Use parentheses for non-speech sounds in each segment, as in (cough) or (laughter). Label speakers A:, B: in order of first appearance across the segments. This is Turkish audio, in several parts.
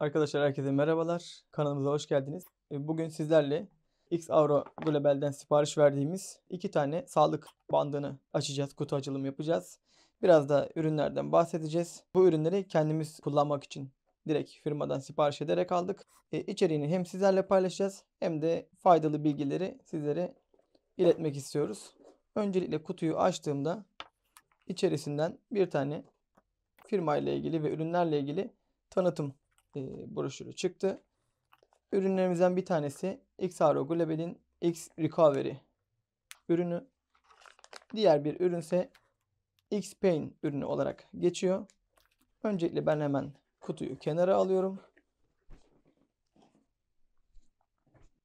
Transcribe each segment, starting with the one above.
A: Arkadaşlar herkese merhabalar. Kanalımıza hoş geldiniz. E, bugün sizlerle X Avro Global'den sipariş verdiğimiz iki tane sağlık bandını açacağız. Kutu açılımı yapacağız. Biraz da ürünlerden bahsedeceğiz. Bu ürünleri kendimiz kullanmak için direkt firmadan sipariş ederek aldık. E, hem sizlerle paylaşacağız hem de faydalı bilgileri sizlere iletmek istiyoruz. Öncelikle kutuyu açtığımda içerisinden bir tane firma ile ilgili ve ürünlerle ilgili tanıtım e, broşürü çıktı. Ürünlerimizden bir tanesi XRO Globel'in X Recovery ürünü. Diğer bir ürünse X Pain ürünü olarak geçiyor. Öncelikle ben hemen kutuyu kenara alıyorum.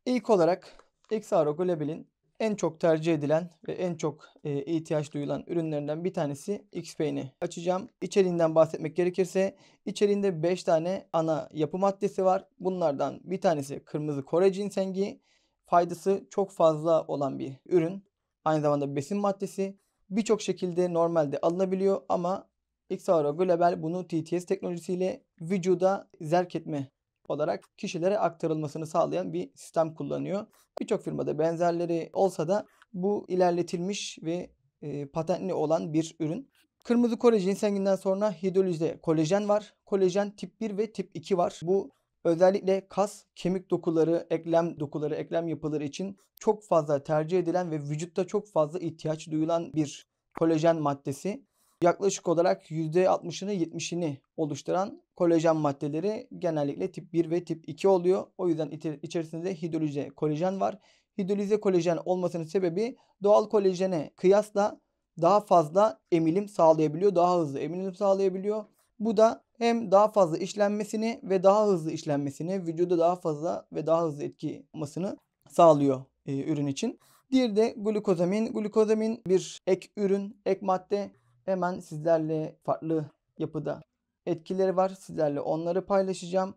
A: İlk olarak XRO Globel'in en çok tercih edilen ve en çok e, ihtiyaç duyulan ürünlerinden bir tanesi X Xpay'ni açacağım. İçeriğinden bahsetmek gerekirse içeriğinde 5 tane ana yapı maddesi var. Bunlardan bir tanesi kırmızı Kore cinsengi. Faydası çok fazla olan bir ürün. Aynı zamanda besin maddesi. Birçok şekilde normalde alınabiliyor ama Xauro Global bunu TTS teknolojisiyle vücuda zerk etme olarak kişilere aktarılmasını sağlayan bir sistem kullanıyor. Birçok firmada benzerleri olsa da bu ilerletilmiş ve e, patentli olan bir ürün. Kırmızı kore ginsenginden sonra hidrolize kolajen var. Kolajen tip 1 ve tip 2 var. Bu özellikle kas, kemik dokuları, eklem dokuları, eklem yapıları için çok fazla tercih edilen ve vücutta çok fazla ihtiyaç duyulan bir kolajen maddesi yaklaşık olarak %60'ını 70'ini oluşturan kolajen maddeleri genellikle tip 1 ve tip 2 oluyor. O yüzden içerisinde hidrolize kolajen var. Hidrolize kolajen olmasının sebebi doğal kolajene kıyasla daha fazla emilim sağlayabiliyor. Daha hızlı emilim sağlayabiliyor. Bu da hem daha fazla işlenmesini ve daha hızlı işlenmesini, vücuda daha fazla ve daha hızlı etki olmasını sağlıyor e, ürün için. Diğer de glukozamin. Glukozamin bir ek ürün, ek madde hemen sizlerle farklı yapıda etkileri var. Sizlerle onları paylaşacağım.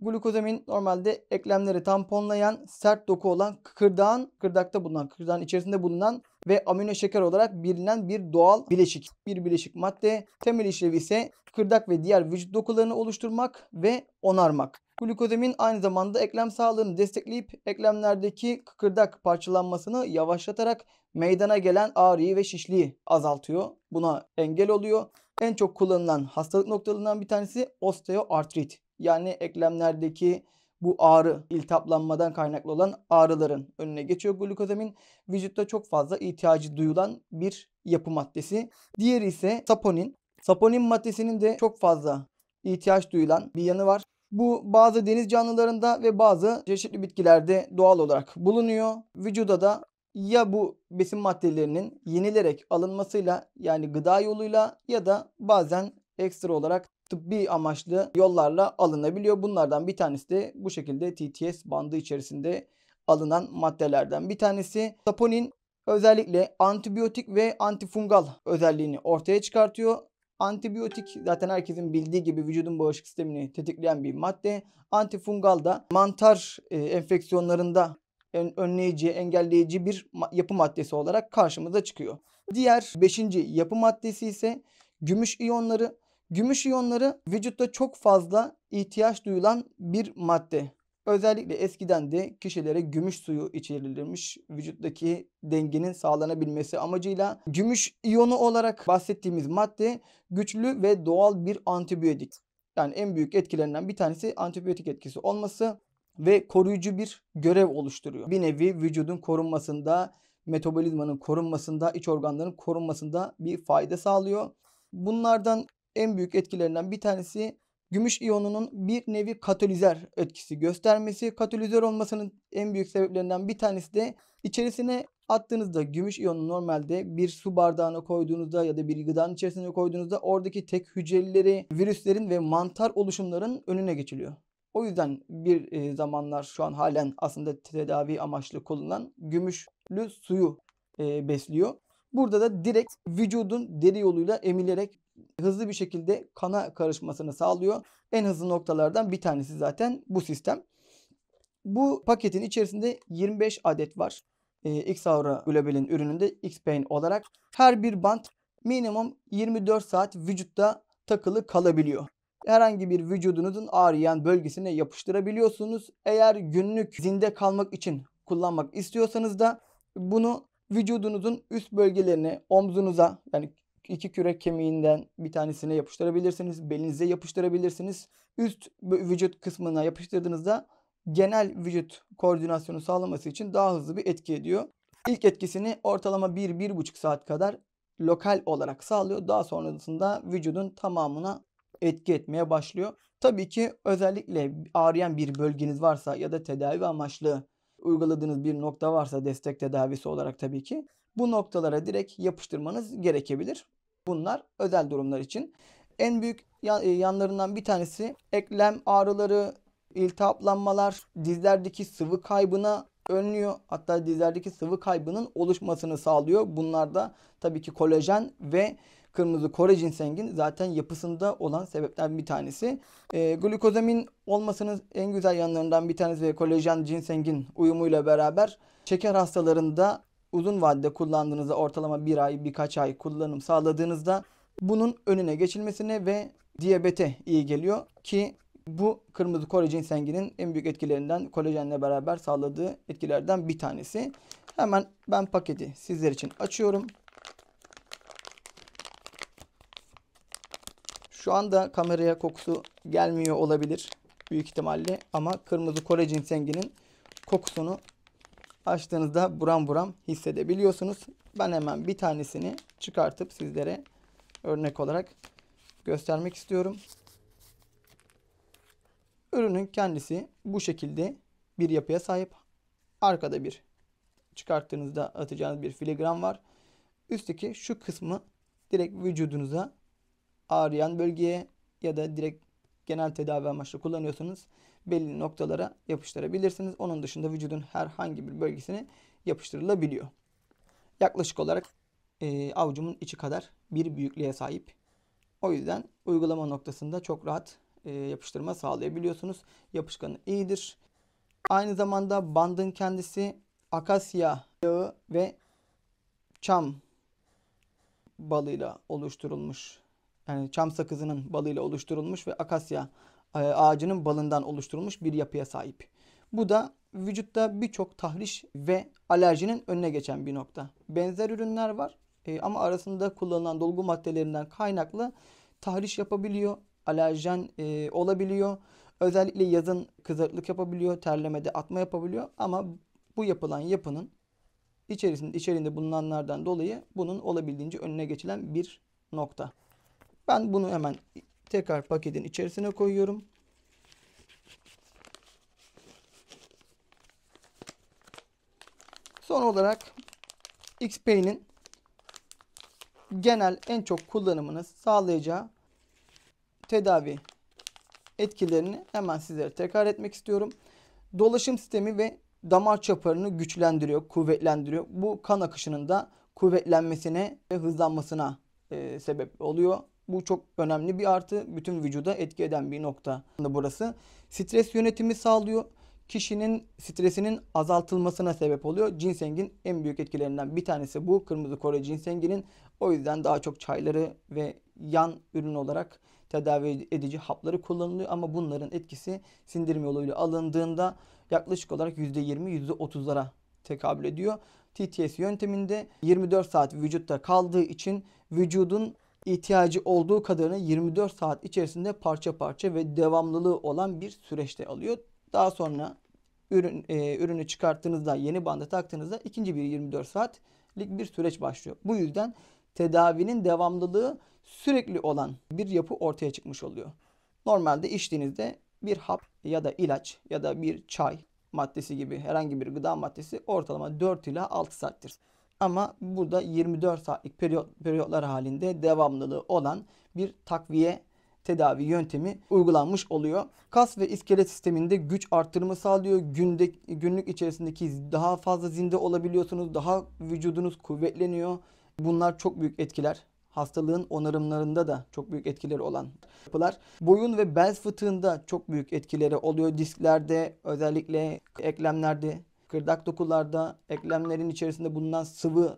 A: Glukozamin normalde eklemleri tamponlayan, sert doku olan kıkırdağın, kırdakta bulunan, kıkırdağın içerisinde bulunan ve amino şeker olarak bilinen bir doğal bileşik. Bir bileşik madde temel işlevi ise kırdak ve diğer vücut dokularını oluşturmak ve onarmak. Glukozamin aynı zamanda eklem sağlığını destekleyip eklemlerdeki kıkırdak parçalanmasını yavaşlatarak meydana gelen ağrıyı ve şişliği azaltıyor. Buna engel oluyor. En çok kullanılan hastalık noktalarından bir tanesi osteoartrit. Yani eklemlerdeki bu ağrı, iltihaplanmadan kaynaklı olan ağrıların önüne geçiyor glukozamin. Vücutta çok fazla ihtiyacı duyulan bir yapı maddesi. Diğeri ise saponin. Saponin maddesinin de çok fazla ihtiyaç duyulan bir yanı var. Bu bazı deniz canlılarında ve bazı çeşitli bitkilerde doğal olarak bulunuyor. Vücuda da ya bu besin maddelerinin yenilerek alınmasıyla yani gıda yoluyla ya da bazen ekstra olarak tıbbi amaçlı yollarla alınabiliyor. Bunlardan bir tanesi de bu şekilde TTS bandı içerisinde alınan maddelerden bir tanesi. Saponin özellikle antibiyotik ve antifungal özelliğini ortaya çıkartıyor. Antibiyotik zaten herkesin bildiği gibi vücudun bağışıklık sistemini tetikleyen bir madde. Antifungal da mantar e, enfeksiyonlarında önleyici, engelleyici bir yapı maddesi olarak karşımıza çıkıyor. Diğer beşinci yapı maddesi ise gümüş iyonları. Gümüş iyonları vücutta çok fazla ihtiyaç duyulan bir madde. Özellikle eskiden de kişilere gümüş suyu içirilirmiş vücuttaki dengenin sağlanabilmesi amacıyla. Gümüş iyonu olarak bahsettiğimiz madde güçlü ve doğal bir antibiyotik. Yani en büyük etkilerinden bir tanesi antibiyotik etkisi olması ve koruyucu bir görev oluşturuyor. Bir nevi vücudun korunmasında, metabolizmanın korunmasında, iç organların korunmasında bir fayda sağlıyor. Bunlardan en büyük etkilerinden bir tanesi Gümüş iyonunun bir nevi katalizör etkisi göstermesi. Katalizör olmasının en büyük sebeplerinden bir tanesi de içerisine attığınızda gümüş iyonu normalde bir su bardağına koyduğunuzda ya da bir gıdanın içerisine koyduğunuzda oradaki tek hücreleri, virüslerin ve mantar oluşumların önüne geçiliyor. O yüzden bir e, zamanlar şu an halen aslında tedavi amaçlı kullanılan gümüşlü suyu e, besliyor. Burada da direkt vücudun deri yoluyla emilerek hızlı bir şekilde kana karışmasını sağlıyor. En hızlı noktalardan bir tanesi zaten bu sistem. Bu paketin içerisinde 25 adet var. E, ee, Xaura Global'in ürününde X-Pain olarak her bir bant minimum 24 saat vücutta takılı kalabiliyor. Herhangi bir vücudunuzun ağrıyan bölgesine yapıştırabiliyorsunuz. Eğer günlük zinde kalmak için kullanmak istiyorsanız da bunu vücudunuzun üst bölgelerine, omzunuza yani iki kürek kemiğinden bir tanesine yapıştırabilirsiniz. Belinize yapıştırabilirsiniz. Üst vücut kısmına yapıştırdığınızda genel vücut koordinasyonu sağlaması için daha hızlı bir etki ediyor. İlk etkisini ortalama 1-1,5 saat kadar lokal olarak sağlıyor. Daha sonrasında vücudun tamamına etki etmeye başlıyor. Tabii ki özellikle ağrıyan bir bölgeniz varsa ya da tedavi amaçlı uyguladığınız bir nokta varsa destek tedavisi olarak tabii ki bu noktalara direkt yapıştırmanız gerekebilir. Bunlar özel durumlar için. En büyük e, yanlarından bir tanesi eklem ağrıları, iltihaplanmalar, dizlerdeki sıvı kaybına önlüyor. Hatta dizlerdeki sıvı kaybının oluşmasını sağlıyor. Bunlar da tabii ki kolajen ve Kırmızı Kore ginsengin zaten yapısında olan sebepler bir tanesi. E, ee, glukozamin olmasının en güzel yanlarından bir tanesi ve kolajen ginsengin uyumuyla beraber şeker hastalarında uzun vadede kullandığınızda ortalama bir ay birkaç ay kullanım sağladığınızda bunun önüne geçilmesine ve diyabete iyi geliyor ki bu kırmızı kolajen senginin en büyük etkilerinden kolajenle beraber sağladığı etkilerden bir tanesi. Hemen ben paketi sizler için açıyorum. Şu anda kameraya kokusu gelmiyor olabilir büyük ihtimalle ama kırmızı kore ginsenginin kokusunu açtığınızda buram buram hissedebiliyorsunuz. Ben hemen bir tanesini çıkartıp sizlere örnek olarak göstermek istiyorum. Ürünün kendisi bu şekilde bir yapıya sahip. Arkada bir çıkarttığınızda atacağınız bir filigran var. Üstteki şu kısmı direkt vücudunuza ağrıyan bölgeye ya da direkt genel tedavi amaçlı kullanıyorsanız belli noktalara yapıştırabilirsiniz. Onun dışında vücudun herhangi bir bölgesine yapıştırılabiliyor. Yaklaşık olarak e, avucumun içi kadar bir büyüklüğe sahip. O yüzden uygulama noktasında çok rahat e, yapıştırma sağlayabiliyorsunuz. Yapışkanı iyidir. Aynı zamanda bandın kendisi akasya yağı ve çam balıyla oluşturulmuş yani çam sakızının balıyla oluşturulmuş ve akasya e, ağacının balından oluşturulmuş bir yapıya sahip. Bu da vücutta birçok tahriş ve alerjinin önüne geçen bir nokta. Benzer ürünler var e, ama arasında kullanılan dolgu maddelerinden kaynaklı tahriş yapabiliyor, alerjen e, olabiliyor. Özellikle yazın kızarıklık yapabiliyor, terlemede atma yapabiliyor ama bu yapılan yapının içerisinde içerisinde bulunanlardan dolayı bunun olabildiğince önüne geçilen bir nokta. Ben bunu hemen tekrar paketin içerisine koyuyorum. Son olarak XPay'nin genel en çok kullanımını sağlayacağı tedavi etkilerini hemen sizlere tekrar etmek istiyorum. Dolaşım sistemi ve damar çaparını güçlendiriyor, kuvvetlendiriyor. Bu kan akışının da kuvvetlenmesine ve hızlanmasına e, sebep oluyor. Bu çok önemli bir artı. Bütün vücuda etki eden bir nokta burası. Stres yönetimi sağlıyor. Kişinin stresinin azaltılmasına sebep oluyor. Ginseng'in en büyük etkilerinden bir tanesi bu. Kırmızı Kore ginsenginin. O yüzden daha çok çayları ve yan ürün olarak tedavi edici hapları kullanılıyor. Ama bunların etkisi sindirim yoluyla alındığında yaklaşık olarak %20-%30'lara tekabül ediyor. TTS yönteminde 24 saat vücutta kaldığı için vücudun ihtiyacı olduğu kadarını 24 saat içerisinde parça parça ve devamlılığı olan bir süreçte alıyor. Daha sonra ürün e, ürünü çıkarttığınızda yeni banda taktığınızda ikinci bir 24 saatlik bir süreç başlıyor. Bu yüzden tedavinin devamlılığı sürekli olan bir yapı ortaya çıkmış oluyor. Normalde içtiğinizde bir hap ya da ilaç ya da bir çay maddesi gibi herhangi bir gıda maddesi ortalama 4 ila 6 saattir. Ama burada 24 saatlik periyot, periyotlar halinde devamlılığı olan bir takviye tedavi yöntemi uygulanmış oluyor. Kas ve iskelet sisteminde güç arttırımı sağlıyor. Günde, günlük içerisindeki daha fazla zinde olabiliyorsunuz. Daha vücudunuz kuvvetleniyor. Bunlar çok büyük etkiler. Hastalığın onarımlarında da çok büyük etkileri olan yapılar. Boyun ve bel fıtığında çok büyük etkileri oluyor. Disklerde özellikle eklemlerde Kırdak dokularda eklemlerin içerisinde bulunan sıvı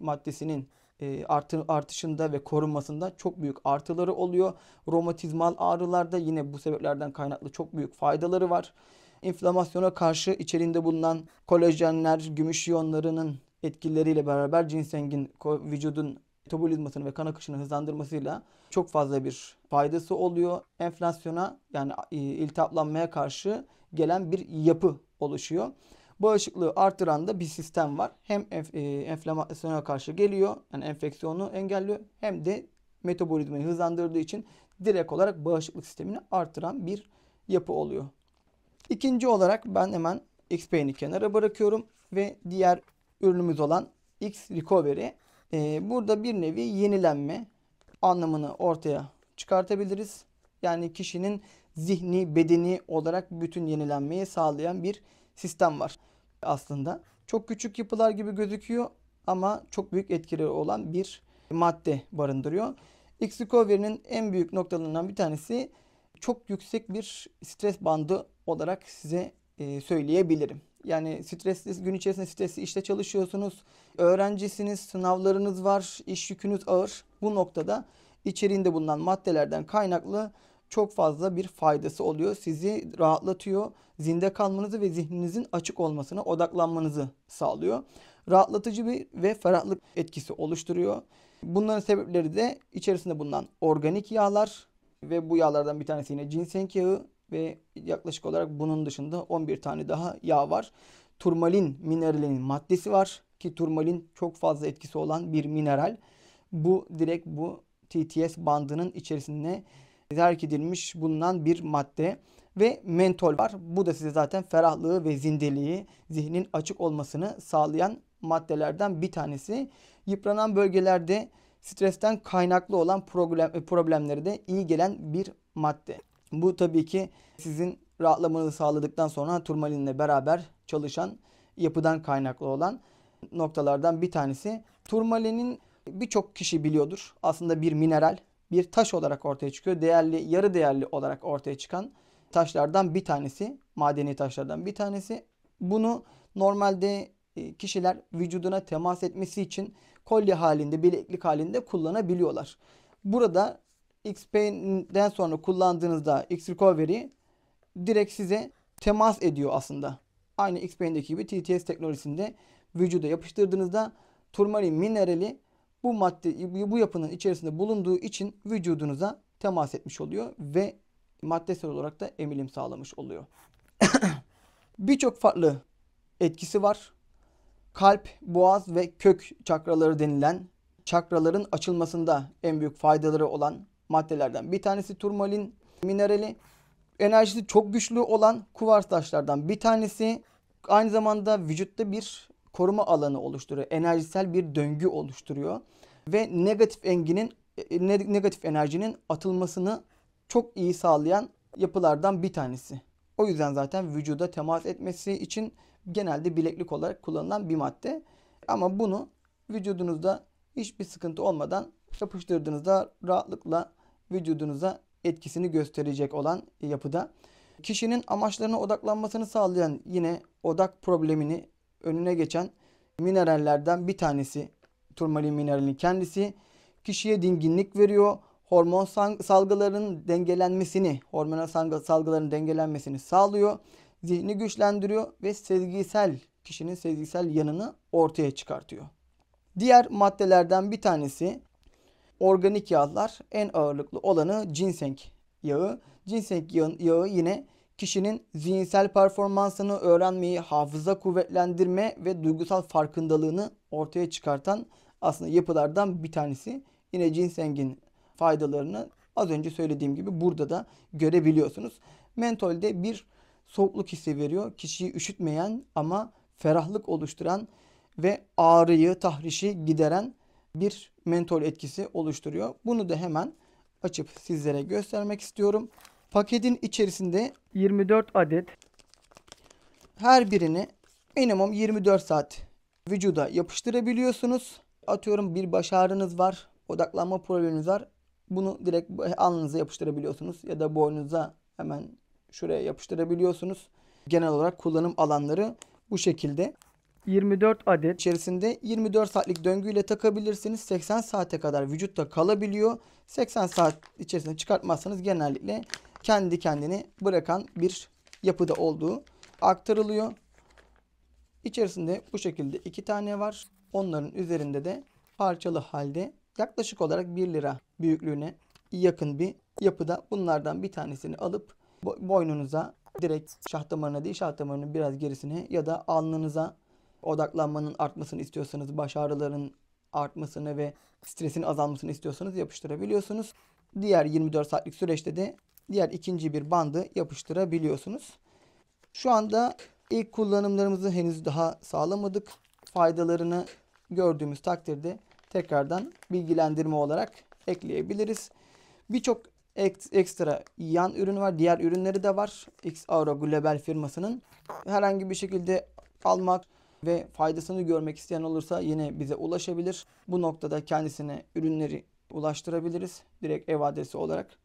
A: maddesinin e, artı, artışında ve korunmasında çok büyük artıları oluyor. Romatizmal ağrılarda yine bu sebeplerden kaynaklı çok büyük faydaları var. İnflamasyona karşı içerisinde bulunan kolajenler, gümüş iyonlarının etkileriyle beraber cinsengin vücudun metabolizmasını ve kan akışını hızlandırmasıyla çok fazla bir faydası oluyor. Enflasyona yani e, iltihaplanmaya karşı gelen bir yapı oluşuyor. Bağışıklığı artıran da bir sistem var. Hem enf- e, enflamasyona karşı geliyor, yani enfeksiyonu engelliyor hem de metabolizmayı hızlandırdığı için direkt olarak bağışıklık sistemini artıran bir yapı oluyor. İkinci olarak ben hemen X-Pain'i kenara bırakıyorum ve diğer ürünümüz olan X Recovery. Ee, burada bir nevi yenilenme anlamını ortaya çıkartabiliriz. Yani kişinin zihni, bedeni olarak bütün yenilenmeyi sağlayan bir sistem var aslında. Çok küçük yapılar gibi gözüküyor ama çok büyük etkileri olan bir madde barındırıyor. Xycover'in en büyük noktalarından bir tanesi çok yüksek bir stres bandı olarak size e, söyleyebilirim. Yani stresli gün içerisinde stresli işte çalışıyorsunuz, öğrencisiniz, sınavlarınız var, iş yükünüz ağır. Bu noktada içeriğinde bulunan maddelerden kaynaklı çok fazla bir faydası oluyor. Sizi rahatlatıyor. Zinde kalmanızı ve zihninizin açık olmasına odaklanmanızı sağlıyor. Rahatlatıcı bir ve ferahlık etkisi oluşturuyor. Bunların sebepleri de içerisinde bulunan organik yağlar ve bu yağlardan bir tanesi yine ginseng yağı ve yaklaşık olarak bunun dışında 11 tane daha yağ var. Turmalin mineralinin maddesi var ki turmalin çok fazla etkisi olan bir mineral. Bu direkt bu TTS bandının içerisinde terk edilmiş bulunan bir madde ve mentol var. Bu da size zaten ferahlığı ve zindeliği, zihnin açık olmasını sağlayan maddelerden bir tanesi. Yıpranan bölgelerde stresten kaynaklı olan problem, e, problemleri de iyi gelen bir madde. Bu tabii ki sizin rahatlamanızı sağladıktan sonra turmalinle beraber çalışan yapıdan kaynaklı olan noktalardan bir tanesi. Turmalinin birçok kişi biliyordur. Aslında bir mineral bir taş olarak ortaya çıkıyor. Değerli, yarı değerli olarak ortaya çıkan taşlardan bir tanesi, madeni taşlardan bir tanesi. Bunu normalde e, kişiler vücuduna temas etmesi için kolye halinde, bileklik halinde kullanabiliyorlar. Burada XP'den sonra kullandığınızda X Recovery direkt size temas ediyor aslında. Aynı XP'deki gibi TTS teknolojisinde vücuda yapıştırdığınızda turmalin minerali bu madde bu yapının içerisinde bulunduğu için vücudunuza temas etmiş oluyor ve maddesel olarak da emilim sağlamış oluyor. (coughs) Birçok farklı etkisi var. Kalp, boğaz ve kök çakraları denilen çakraların açılmasında en büyük faydaları olan maddelerden bir tanesi turmalin minerali. Enerjisi çok güçlü olan kuvars taşlardan bir tanesi aynı zamanda vücutta bir koruma alanı oluşturuyor. Enerjisel bir döngü oluşturuyor ve negatif enginin e, negatif enerjinin atılmasını çok iyi sağlayan yapılardan bir tanesi. O yüzden zaten vücuda temas etmesi için genelde bileklik olarak kullanılan bir madde. Ama bunu vücudunuzda hiçbir sıkıntı olmadan yapıştırdığınızda rahatlıkla vücudunuza etkisini gösterecek olan yapıda. Kişinin amaçlarına odaklanmasını sağlayan yine odak problemini önüne geçen minerallerden bir tanesi turmalin mineralinin kendisi. Kişiye dinginlik veriyor. Hormon salgılarının dengelenmesini, hormonal salgılarının dengelenmesini sağlıyor. Zihni güçlendiriyor ve sezgisel, kişinin sezgisel yanını ortaya çıkartıyor. Diğer maddelerden bir tanesi organik yağlar en ağırlıklı olanı ginseng yağı. Ginseng yağı yine kişinin zihinsel performansını öğrenmeyi, hafıza kuvvetlendirme ve duygusal farkındalığını ortaya çıkartan aslında yapılardan bir tanesi. Yine ginsengin faydalarını az önce söylediğim gibi burada da görebiliyorsunuz. Mentol de bir soğukluk hissi veriyor. Kişiyi üşütmeyen ama ferahlık oluşturan ve ağrıyı, tahrişi gideren bir mentol etkisi oluşturuyor. Bunu da hemen açıp sizlere göstermek istiyorum. Paketin içerisinde 24 adet her birini minimum 24 saat vücuda yapıştırabiliyorsunuz. Atıyorum bir baş ağrınız var, odaklanma probleminiz var. Bunu direkt alnınıza yapıştırabiliyorsunuz ya da boynunuza hemen şuraya yapıştırabiliyorsunuz. Genel olarak kullanım alanları bu şekilde. 24 adet içerisinde 24 saatlik döngüyle takabilirsiniz. 80 saate kadar vücutta kalabiliyor. 80 saat içerisinde çıkartmazsanız genellikle kendi kendini bırakan bir yapıda olduğu aktarılıyor. İçerisinde bu şekilde iki tane var. Onların üzerinde de parçalı halde yaklaşık olarak 1 lira büyüklüğüne yakın bir yapıda bunlardan bir tanesini alıp boynunuza direkt şah damarına değil şah damarının biraz gerisine ya da alnınıza odaklanmanın artmasını istiyorsanız baş ağrıların artmasını ve stresin azalmasını istiyorsanız yapıştırabiliyorsunuz. Diğer 24 saatlik süreçte de diğer ikinci bir bandı yapıştırabiliyorsunuz. Şu anda ilk kullanımlarımızı henüz daha sağlamadık. Faydalarını gördüğümüz takdirde tekrardan bilgilendirme olarak ekleyebiliriz. Birçok ekstra yan ürün var. Diğer ürünleri de var. X Aura Global firmasının herhangi bir şekilde almak ve faydasını görmek isteyen olursa yine bize ulaşabilir. Bu noktada kendisine ürünleri ulaştırabiliriz. Direkt ev adresi olarak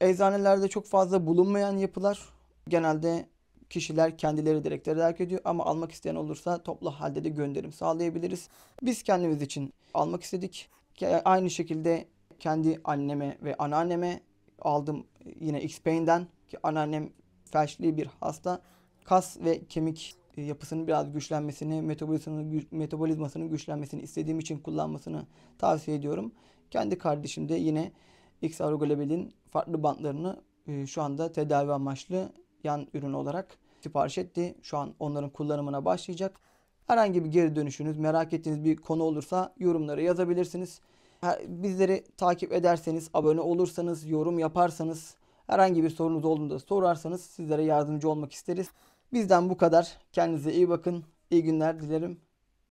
A: Eczanelerde çok fazla bulunmayan yapılar genelde kişiler kendileri direkt tercih ediyor ama almak isteyen olursa toplu halde de gönderim sağlayabiliriz. Biz kendimiz için almak istedik. Aynı şekilde kendi anneme ve anneanneme aldım yine X-Pain'den ki anneannem felçli bir hasta. Kas ve kemik e, yapısının biraz güçlenmesini, metabolizmasının, metabolizmasının güçlenmesini istediğim için kullanmasını tavsiye ediyorum. Kendi kardeşim de yine Xarugolabel'in farklı bantlarını e, şu anda tedavi amaçlı yan ürün olarak sipariş etti. Şu an onların kullanımına başlayacak. Herhangi bir geri dönüşünüz, merak ettiğiniz bir konu olursa yorumlara yazabilirsiniz. Bizleri takip ederseniz, abone olursanız, yorum yaparsanız, herhangi bir sorunuz olduğunda sorarsanız sizlere yardımcı olmak isteriz. Bizden bu kadar. Kendinize iyi bakın. İyi günler dilerim.